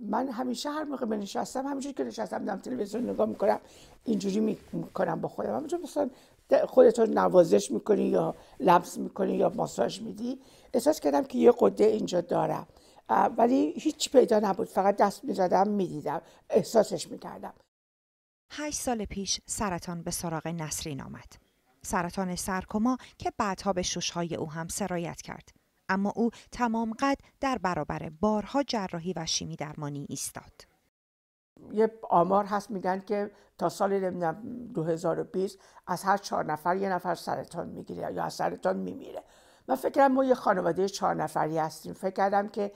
من همیشه هر موقع بنشستم همینجوری که نشستم دارم تلویزیون نگاه میکنم اینجوری میکنم با خودم همینجور مثلا خودتون نوازش میکنی یا لمس میکنی یا ماساژ میدی احساس کردم که یه قده اینجا دارم ولی هیچ پیدا نبود فقط دست میزدم میدیدم احساسش میکردم هشت سال پیش سرطان به سراغ نسرین آمد سرطان سرکما که بعدها به شوشهای او هم سرایت کرد اما او تمام قد در برابر بارها جراحی و شیمی درمانی ایستاد. یه آمار هست میگن که تا سال 2020 از هر چهار نفر یه نفر سرطان میگیره یا از سرطان میمیره من فکرم ما یه خانواده چهار نفری هستیم فکر کردم که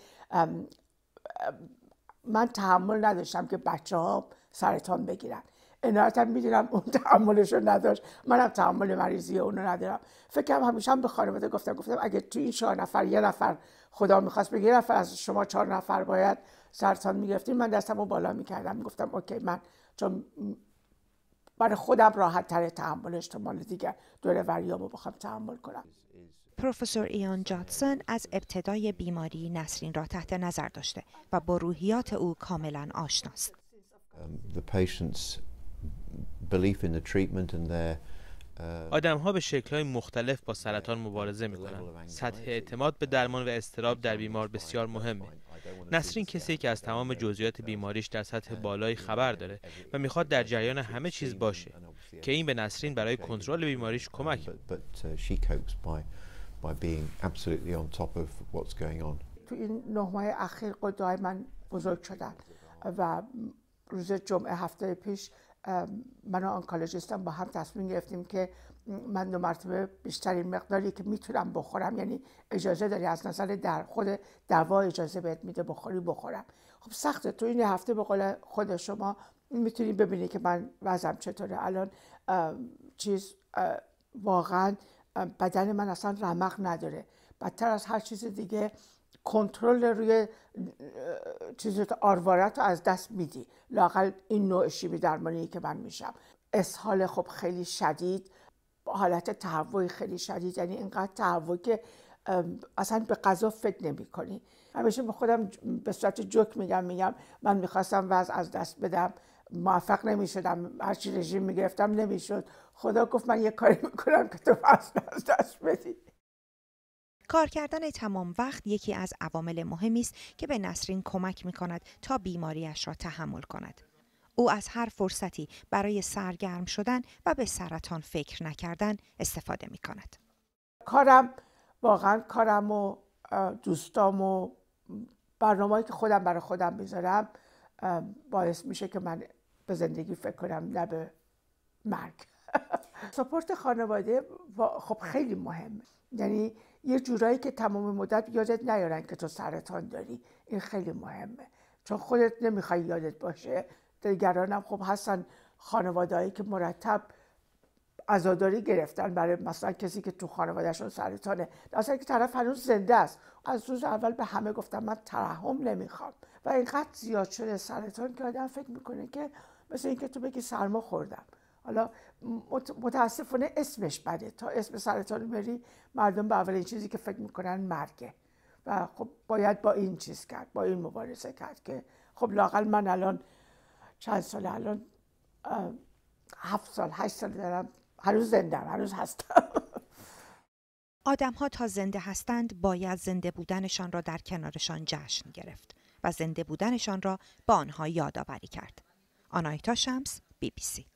من تحمل نداشتم که بچه ها سرطان بگیرن انایت هم میدونم اون تحملش رو نداشت منم تحمل مریضی اونو ندارم فکرم همیشه هم به خانواده گفتم گفتم اگه تو این چهار نفر یه نفر خدا میخواست بگه یه نفر از شما چهار نفر باید سرطان میگرفتیم من دستم رو بالا میکردم گفتم اوکی من چون برای خودم راحت تر تحمل دیگه دیگر دوره رو بخوام تحمل کنم پروفسور ایان جانسون از ابتدای بیماری نسرین را تحت نظر داشته و با روحیات او کاملا آشناست. Um, Uh, آدم ها به های مختلف با سرطان مبارزه می سطح اعتماد به درمان و استراب در بیمار بسیار مهمه. نسرین کسی که از تمام جزئیات بیماریش در سطح بالایی خبر داره و میخواد در جریان همه چیز باشه که این به نسرین برای کنترل بیماریش کمک تو این نه ماه اخیر قدای من بزرگ شدن و روز جمعه هفته پیش من و آنکالوجیستم با هم تصمیم گرفتیم که من دو مرتبه بیشترین مقداری که میتونم بخورم یعنی اجازه داری از نظر در خود دوا اجازه بهت میده بخوری بخورم خب سخته تو این هفته به قول خود شما میتونی ببینی که من وزم چطوره الان چیز واقعا بدن من اصلا رمق نداره بدتر از هر چیز دیگه کنترل روی چیزت آروارت رو از دست میدی لاقل این نوع شیمی درمانی که من میشم اسهال خب خیلی شدید حالت تهوع خیلی شدید یعنی اینقدر تهوع که اصلا به غذا فکر نمی کنی همیشه به خودم به صورت جوک میگم میگم من میخواستم وز از دست بدم موفق نمی شدم هرچی رژیم میگرفتم نمی خدا گفت من یه کاری میکنم که تو از دست بدی کار کردن تمام وقت یکی از عوامل مهمی است که به نسرین کمک می کند تا بیماریش را تحمل کند. او از هر فرصتی برای سرگرم شدن و به سرطان فکر نکردن استفاده می کند. کارم واقعا کارم و دوستام و برنامه که خودم برای خودم میذارم باعث میشه که من به زندگی فکر کنم نه به مرگ سپورت خانواده خب خیلی مهمه یعنی یه جورایی که تمام مدت یادت نیارن که تو سرطان داری این خیلی مهمه چون خودت نمیخوای یادت باشه دیگرانم خب هستن خانوادهایی که مرتب عزاداری گرفتن برای مثلا کسی که تو خانوادهشون سرطانه اصلا که طرف هنوز زنده است از روز اول به همه گفتم من ترحم نمیخوام و اینقدر زیاد شده سرطان که آدم فکر میکنه که مثل اینکه تو بگی سرما خوردم حالا متاسفانه اسمش بده تا اسم سرطان بری مردم به اولین چیزی که فکر میکنن مرگه و خب باید با این چیز کرد با این مبارزه کرد که خب لاقل من الان چند سال الان هفت سال هشت سال دارم روز زنده روز هستم آدم ها تا زنده هستند باید زنده بودنشان را در کنارشان جشن گرفت و زنده بودنشان را به آنها یادآوری کرد آنایتا شمس بی بی سی